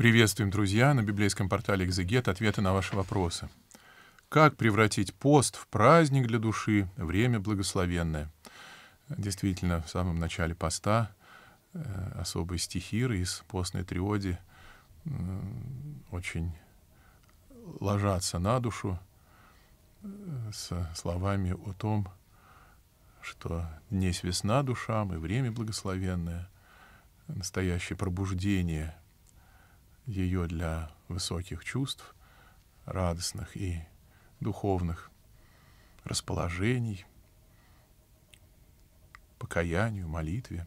Приветствуем, друзья, на библейском портале «Экзегет» ответы на ваши вопросы. Как превратить пост в праздник для души, время благословенное? Действительно, в самом начале поста э, особые стихиры из постной триоди э, очень ложатся на душу э, с словами о том, что «днесь весна душам и время благословенное», настоящее пробуждение ее для высоких чувств, радостных и духовных расположений, покаянию, молитве.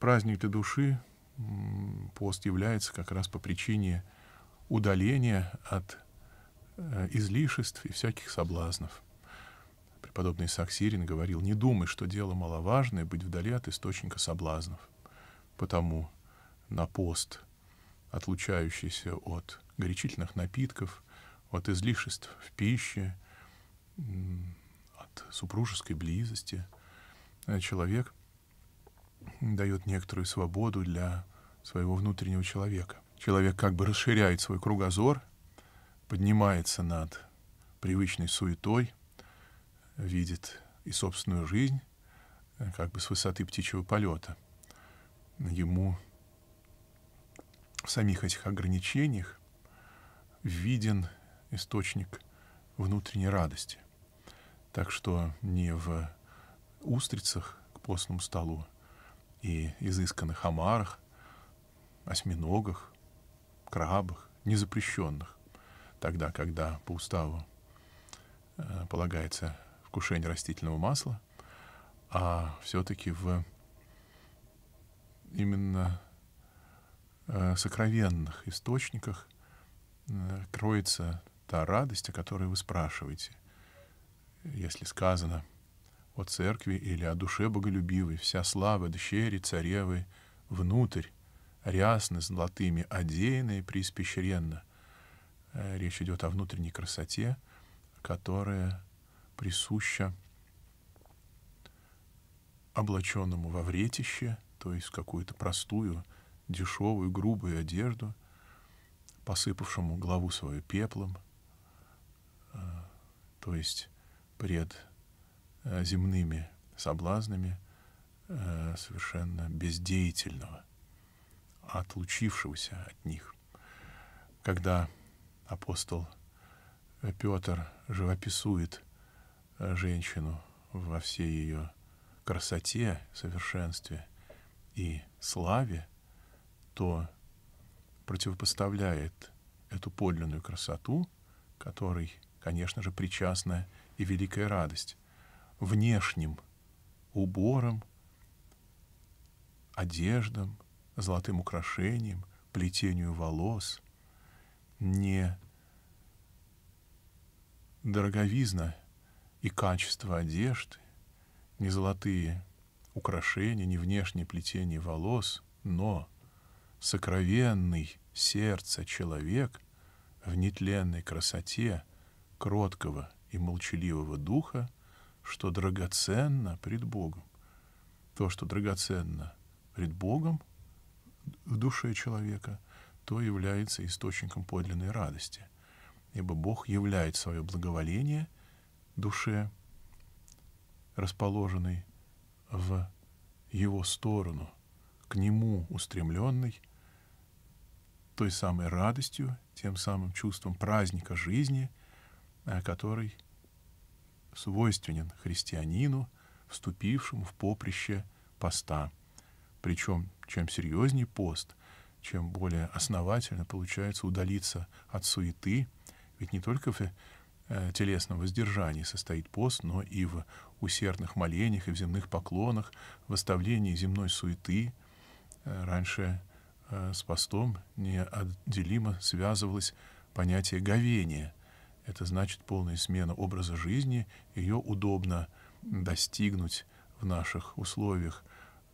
Праздник для души пост является как раз по причине удаления от э, излишеств и всяких соблазнов. Преподобный Саксирин говорил, не думай, что дело маловажное быть вдали от источника соблазнов. Потому на пост – отлучающийся от горячительных напитков, от излишеств в пище, от супружеской близости. Э, человек дает некоторую свободу для своего внутреннего человека. Человек как бы расширяет свой кругозор, поднимается над привычной суетой, видит и собственную жизнь, э, как бы с высоты птичьего полета. Ему в самих этих ограничениях виден источник внутренней радости. Так что не в устрицах к постному столу и изысканных омарах, осьминогах, крабах, незапрещенных, тогда, когда по уставу э, полагается вкушение растительного масла, а все-таки в именно Э, сокровенных источниках э, кроется та радость, о которой вы спрашиваете. Если сказано о церкви или о душе боголюбивой, вся слава дщери царевы внутрь, рясны золотыми, одеянные преиспещренно. Э, речь идет о внутренней красоте, которая присуща облаченному во вретище, то есть какую-то простую, дешевую грубую одежду, посыпавшему главу свою пеплом, э, то есть пред э, земными соблазнами э, совершенно бездеятельного, отлучившегося от них. Когда апостол Петр живописует женщину во всей ее красоте, совершенстве и славе, кто противопоставляет эту подлинную красоту, которой, конечно же, причастна и великая радость, внешним убором, одеждам, золотым украшением, плетению волос, не дороговизна и качество одежды, не золотые украшения, не внешнее плетение волос, но сокровенный сердце человек в нетленной красоте кроткого и молчаливого духа, что драгоценно пред Богом. То, что драгоценно пред Богом в душе человека, то является источником подлинной радости, ибо Бог являет свое благоволение душе, расположенной в его сторону, к нему устремленной, той самой радостью, тем самым чувством праздника жизни, э, который свойственен христианину, вступившему в поприще поста. Причем, чем серьезнее пост, чем более основательно получается удалиться от суеты, ведь не только в э, телесном воздержании состоит пост, но и в усердных молениях и в земных поклонах, в оставлении земной суеты. Э, раньше Э, с постом неотделимо связывалось понятие говения. Это значит полная смена образа жизни, ее удобно достигнуть в наших условиях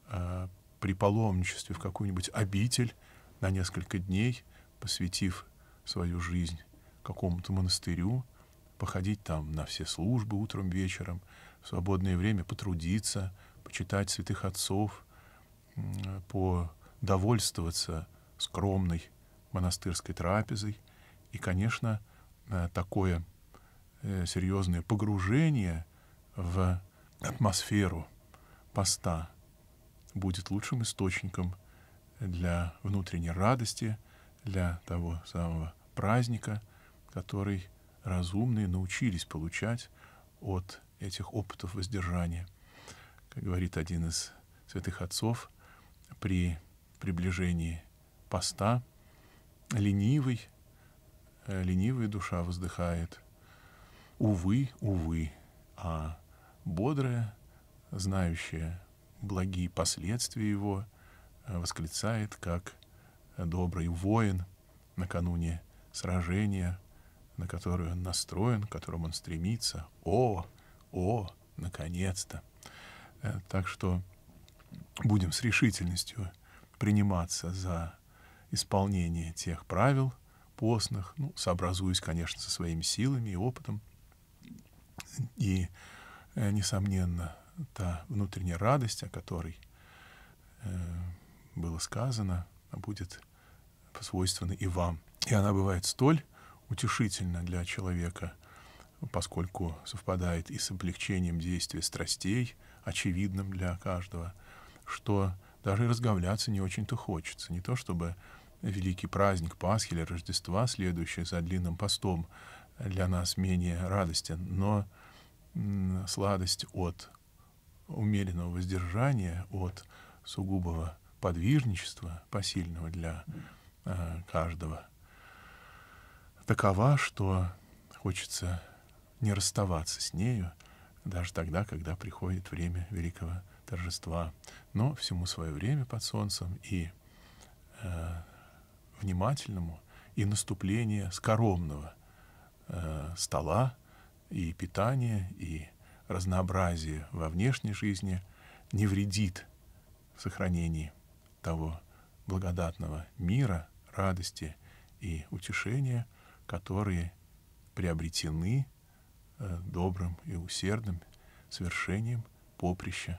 э, при паломничестве в какую-нибудь обитель на несколько дней, посвятив свою жизнь какому-то монастырю, походить там на все службы утром, вечером, в свободное время потрудиться, почитать святых отцов по довольствоваться скромной монастырской трапезой. И, конечно, э, такое э, серьезное погружение в атмосферу поста будет лучшим источником для внутренней радости, для того самого праздника, который разумные научились получать от этих опытов воздержания. Как говорит один из святых отцов, при приближении поста. Ленивый, э, ленивая душа вздыхает Увы, увы, а бодрая, знающая благие последствия его, э, восклицает, как добрый воин накануне сражения, на которое он настроен, к которому он стремится. О, о, наконец-то! Э, так что будем с решительностью приниматься за исполнение тех правил постных, ну, сообразуясь, конечно, со своими силами и опытом. И, э, несомненно, та внутренняя радость, о которой э, было сказано, будет свойственна и вам. И она бывает столь утешительна для человека, поскольку совпадает и с облегчением действия страстей, очевидным для каждого, что даже и разговляться не очень-то хочется. Не то чтобы великий праздник Пасхи или Рождества, следующий за длинным постом, для нас менее радостен, но сладость от умеренного воздержания, от сугубого подвижничества, посильного для э, каждого, такова, что хочется не расставаться с нею, даже тогда, когда приходит время Великого торжества. Но всему свое время под солнцем и э, внимательному, и наступление скоромного э, стола, и питания, и разнообразие во внешней жизни не вредит в сохранении того благодатного мира, радости и утешения, которые приобретены э, добрым и усердным совершением поприща